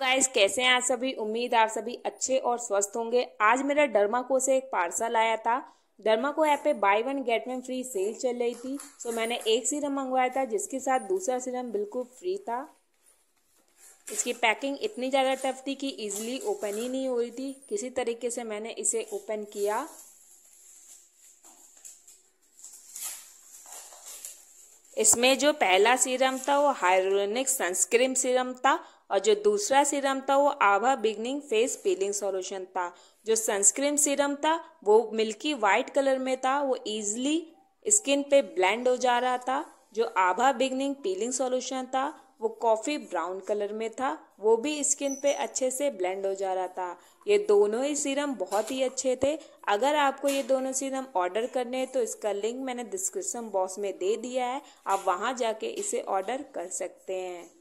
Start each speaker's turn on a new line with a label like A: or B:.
A: guys कैसे हैं आप सभी उम्मीद आप सभी अच्छे और स्वस्थ होंगे आज मेरा डर्माको से एक पार्सल आया था डर्माको ऐप पे buy one get one free sale चल रही थी सो मैंने एक सीरम मंगवाया था जिसके साथ दूसरा सीरम बिल्कुल फ्री था इसकी पैकिंग इतनी ज़्यादा टफ थी कि इजीली ओपन ही नहीं हो रही थी किसी तरीके से मैंने इसे ओपन किया इसमें जो पहला सीरम था वो हाइरोनिक सनस्क्रीम सीरम था और जो दूसरा सीरम था वो आभा बिगनिंग फेस पीलिंग सॉल्यूशन था जो सनस्क्रीम सीरम था वो मिल्की वाइट कलर में था वो इजली स्किन पे ब्लेंड हो जा रहा था जो आभा बिगनिंग पीलिंग सॉल्यूशन था वो कॉफ़ी ब्राउन कलर में था वो भी स्किन पे अच्छे से ब्लेंड हो जा रहा था ये दोनों ही सीरम बहुत ही अच्छे थे अगर आपको ये दोनों सीरम ऑर्डर करने हैं तो इसका लिंक मैंने डिस्क्रिप्शन बॉक्स में दे दिया है आप वहाँ जाके इसे ऑर्डर कर सकते हैं